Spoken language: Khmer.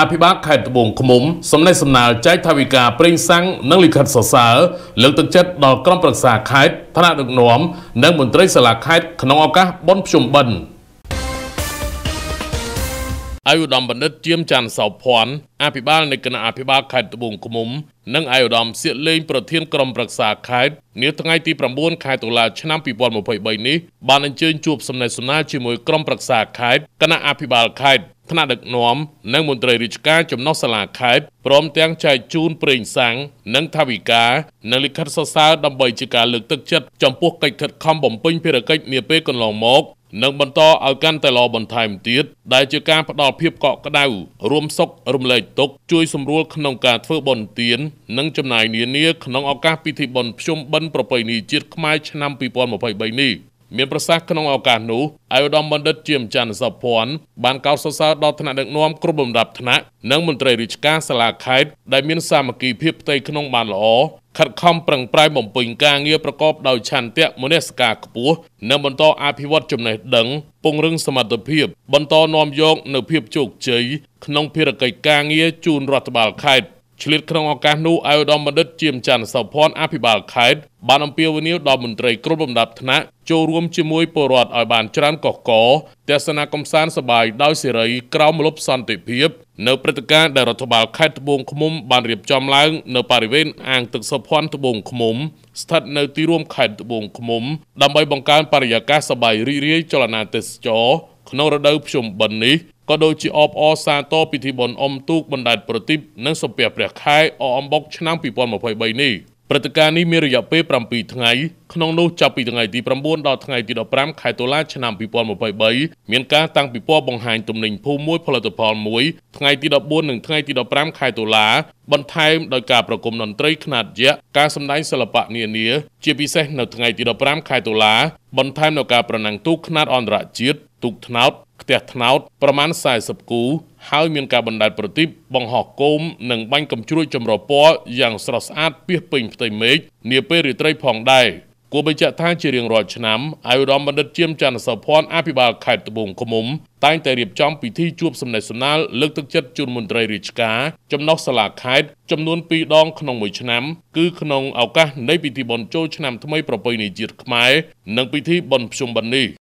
អភិបាលខេត្តត្បូងឃ្មុំសំណេះសំណាលចែកថាវិការប្រេងសាំងនិងលិខិតសរសើរលើកទឹកចិត្តដល់ក្រុមប្រឹក្សាខេត្តថ្នាក់ដឹកនាំនិងមន្ត្រីសាលាខេត្តក្នុងឱកាសបុណ្យភ្ជុំបិណ្ឌដោយឧត្តមបណ្ឌិតជាមច័ន្ទសោភ័ណ្ឌអភិបាលនៃគណៈអភិបាលខេត្តត្បូងឃ្មុំនិងឯកឧត្តមសៀកលេងប្រធានក្រុមប្រឹក្សាខេត្តនាថ្ងៃទី9ខែតុលាឆ្នាំ2023នេះបានអញ្ជើញជួបសំណេះសំណាលជាមួយក្រុមប្រឹក្សាខេត្តគណៈអភិបាលខេត្តថ្នាក់ដឹកនាំនិងមន្ត្រីរាជការចំណុះសាលាខេត្តព្រមទាំងចែកជូនប្រេងសាំងនិងថវិកានិងលិខិតសរសើរដើម្បីជាការលើកទឹកចិត្តចំពោះកិច្ចខិតខំបំពេញភារកិច្ចនាពេលកន្លងមកនិងបន្តឲ្យកាន់តែល្អបន្ថែមទៀតដែលជាការផ្ដល់ភាពកក់ក្ដៅរួមសុខរំលែកទុក្ខជួយសម្រួលក្នុងការធ្វើបុណ្យទាននិងចំណាយនានាក្នុងឱកាសពិធីបុណ្យភ្ជុំបិណ្ឌប្រពៃណីជាតិខ្មែរឆ្នាំ2023នេះមានប្រសាសន៍ក្នុងឱកាសនោះឯឧត្តមបណ្ឌិតជាមច័ន្ទសុភ័ណ្ឌបានកោតសរសើរដល់ថ្នាក់ដឹកនាំគ្រប់លំដាប់ថ្នាក់និងមន្ត្រីរាជការសាលាខេត្តដែលមានសាមគ្គីភាពផ្ទៃក្នុងបានល្អខិតខំប្រឹងប្រែងបំពេញការងារប្រកបដោយឆន្ទៈមនសិការខ្ពស់និងបន្តអភិវឌ្ឍចំណេះដឹងពង្រឹងសមត្ថភាពបន្តនាំយកនូវភាពជោគជ័យក្នុងភារកិច្ចការងារជូនរដ្ឋបាលខេត្តឆ្លៀតក្នុងឱកាសនោះឯកឧត្តមបណ្ឌិតជាមច័ន្ទសុភ័ណ្ឌអភិបាលខេត្តបានអំពាវនាវដល់មន្ត្រីគ្រប់លំដាប់ថ្នាក់ចូលរួមជាមួយពលរដ្ឋឲ្យបានច្រើនកកកទស្សនៈកំសាន្តសប្បាយដោយសេរីក្រោមលុបសន្តិភាពនៅព្រឹត្តិការណ៍ដែលរដ្ឋបាលខេត្តត្បូងឃ្មុំបានរៀបចំឡើង នៅបរិវេណអាងទឹកសុភ័ណ្ឌត្បូងឃ្មុំស្ថិតនៅទីរួមខេត្តត្បូងឃ្មុំដើម្បីបង្កើនបរិយាកាសសប្បាយរីករាយ ចលនាទេសចរក្នុងរដូវភ្ជុំបិណ្ឌនេះក៏ដូចជាអបអរសាទរពិធីបុណ្យអុំទូកបណ្ដែតប្រទីបនិងសំពះព្រះខែអអមបុកឆ្នាំ2023នេះព្រឹត្តិការណ៍នេះមានរយៈពេល7ថ្ងៃក្នុងនោះចាប់ពីថ្ងៃទី9ដល់ថ្ងៃទី15ខែតុលាឆ្នាំ2023មានការតាំងពិព័រណ៍បង្ហាញទំនិញភូមិមួយផលិតផលមួយថ្ងៃទី14និងថ្ងៃទី15ខែតុលាបន្ថែមដោយការប្រគំតន្ត្រីខ្នាតយក្សការសម្ដែងសិល្បៈនានា ជាពិសេសនៅថ្ងៃទី15ខែតុលា បន្ថែមនៅការប្រណាំងទូកខ្នាតអន្តរជាតិទូកថ្នោតខ្ទះថ្នោតប្រមាណ40គូ ហើយមានការបណ្ដែតប្រទីបបង្ហោះគោមនិងបាញ់កំជ្រួចចម្រពណ៌យ៉ាងស្រស់ស្អាតពីពេញផ្ទៃមេឃនាពេលរាត្រី ផងដែរគួរបញ្ជាក់ថាជារៀងរាល់ឆ្នាំអាយរមបណ្ឌិតជាមច័ន្ទសុភ័ណ្ឌអភិបាលខេត្តត្បូងឃ្មុំតែងតែរៀបចំពិធីជួបសំណេះសំណាលលើកទឹកចិត្តជូនមន្ត្រីរាជការចំណុះសាលាខេត្តចំនួន2ដងក្នុងមួយឆ្នាំ គឺក្នុងឱកាសនៃពិធីបុណ្យចូលឆ្នាំថ្មីប្រពៃណីជាតិខ្មែរនិងពិធីបុណ្យភ្ជុំបិណ្ឌនេះ